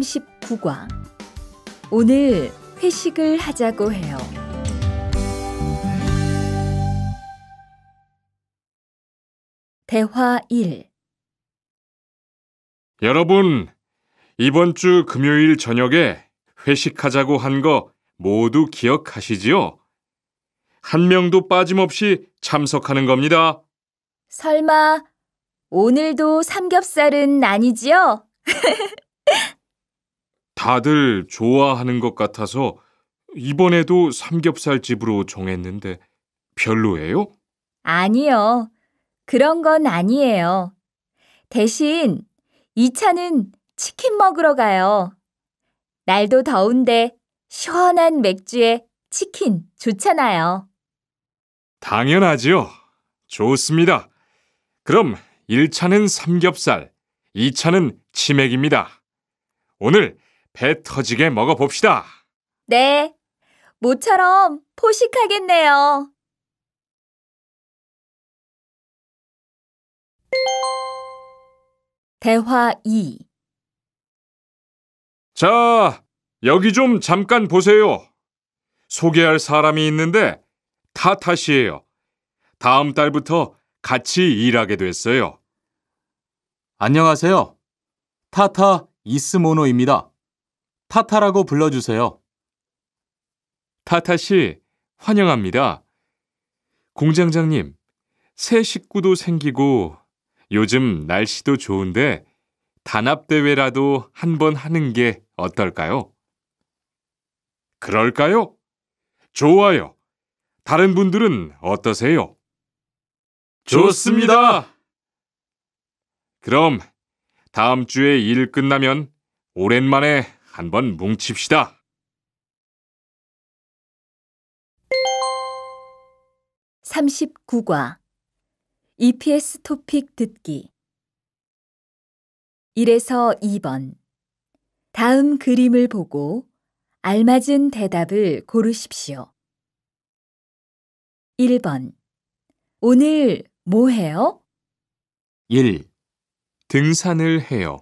39과 오늘 회식을 하자고 해요. 대화 1 여러분, 이번 주 금요일 저녁에 회식하자고 한 거 모두 기억하시지요? 한 명도 빠짐없이 참석하는 겁니다. 설마 오늘도 삼겹살은 아니지요? 다들 좋아하는 것 같아서 이번에도 삼겹살 집으로 정했는데 별로예요? 아니요. 그런 건 아니에요. 대신 2 차는 치킨 먹으러 가요. 날도 더운데 시원한 맥주에 치킨 좋잖아요. 당연하지요. 좋습니다. 그럼 1차는 삼겹살, 2차는 치맥입니다. 오늘 배 터지게 먹어봅시다. 네, 모처럼 포식하겠네요. 대화 2 자, 여기 좀 잠깐 보세요. 소개할 사람이 있는데 타타시예요 다음 달부터 같이 일하게 됐어요. 안녕하세요. 타타 이스모노입니다. 타타라고 불러주세요. 타타 씨, 환영합니다. 공장장님, 새 식구도 생기고 요즘 날씨도 좋은데 단합대회라도 한번 하는 게 어떨까요? 그럴까요? 좋아요. 다른 분들은 어떠세요? 좋습니다. 그럼 다음 주에 일 끝나면 오랜만에 한번 뭉칩시다. 삼십과 EPS 토픽 듣기 일에서이 번 다음 그림을 보고 알맞은 대답을 고르십시오. 일번 오늘 뭐 해요? 일 등산을 해요.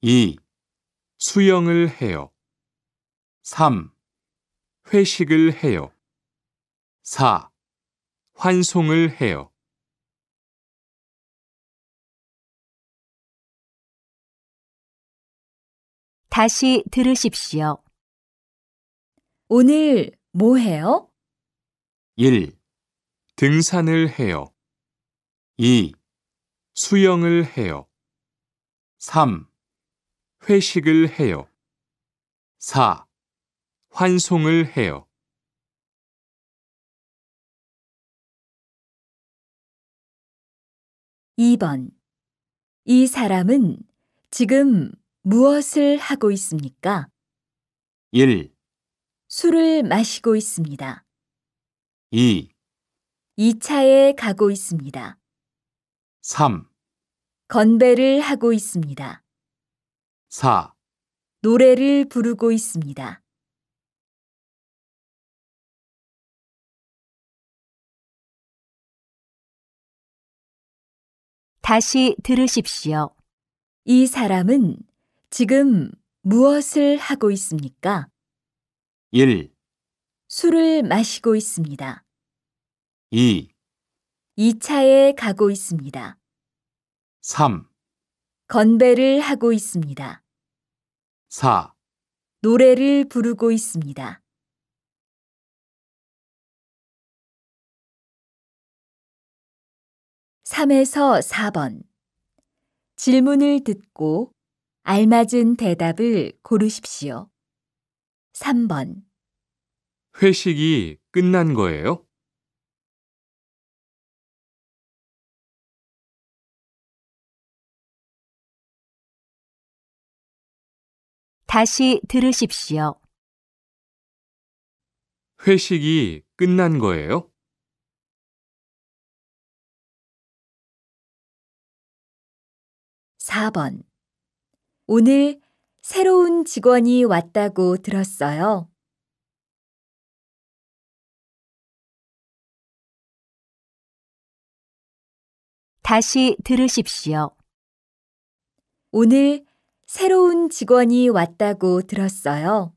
이 수영을 해요. 3. 회식을 해요. 4. 환송을 해요. 다시 들으십시오. 오늘 뭐 해요? 1. 등산을 해요. 2. 수영을 해요. 3. 회식을 해요. 4. 환송을 해요. 2번이 사람은 지금 무엇을 하고 있습니까? 1. 술을 마시고 있습니다. 2. 이차에 가고 있습니다. 3. 건배를 하고 있습니다. 4. 노래를 부르고 있습니다. 다시 들으십시오. 이 사람은 지금 무엇을 하고 있습니까? 1, 술을 마시고 있습니다. 2, 2차에 가고 있습니다. 3 건배를 하고 있습니다. 4. 노래를 부르고 있습니다. 3에서4번 질문을 듣고 알맞은 대답을 고르십시오. 3번 회식이 끝난 거예요? 다시 들으십시오. 회식이 끝난 거예요? (4번) 오늘 새로운 직원이 왔다고 들었어요. 다시 들으십시오. 오늘 새로운 직원이 왔다고 들었어요.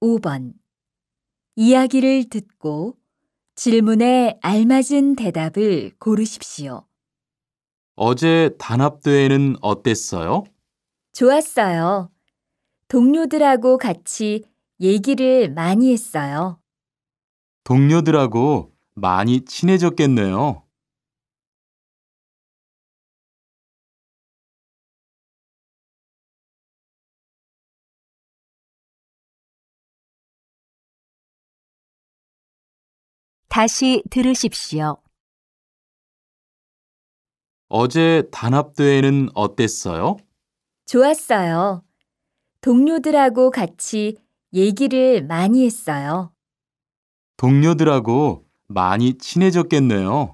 (5번) 이야기를 듣고 질문에 알맞은 대답을 고르십시오. 어제 단합대회는 어땠어요? 좋았어요. 동료들하고 같이 얘기를 많이 했어요. 동료들하고 많이 친해졌겠네요. 다시 들으십시오. 어제 단합대회는 어땠어요? 좋았어요. 동료들하고 같이 얘기를 많이 했어요. 동료들하고 많이 친해졌겠네요.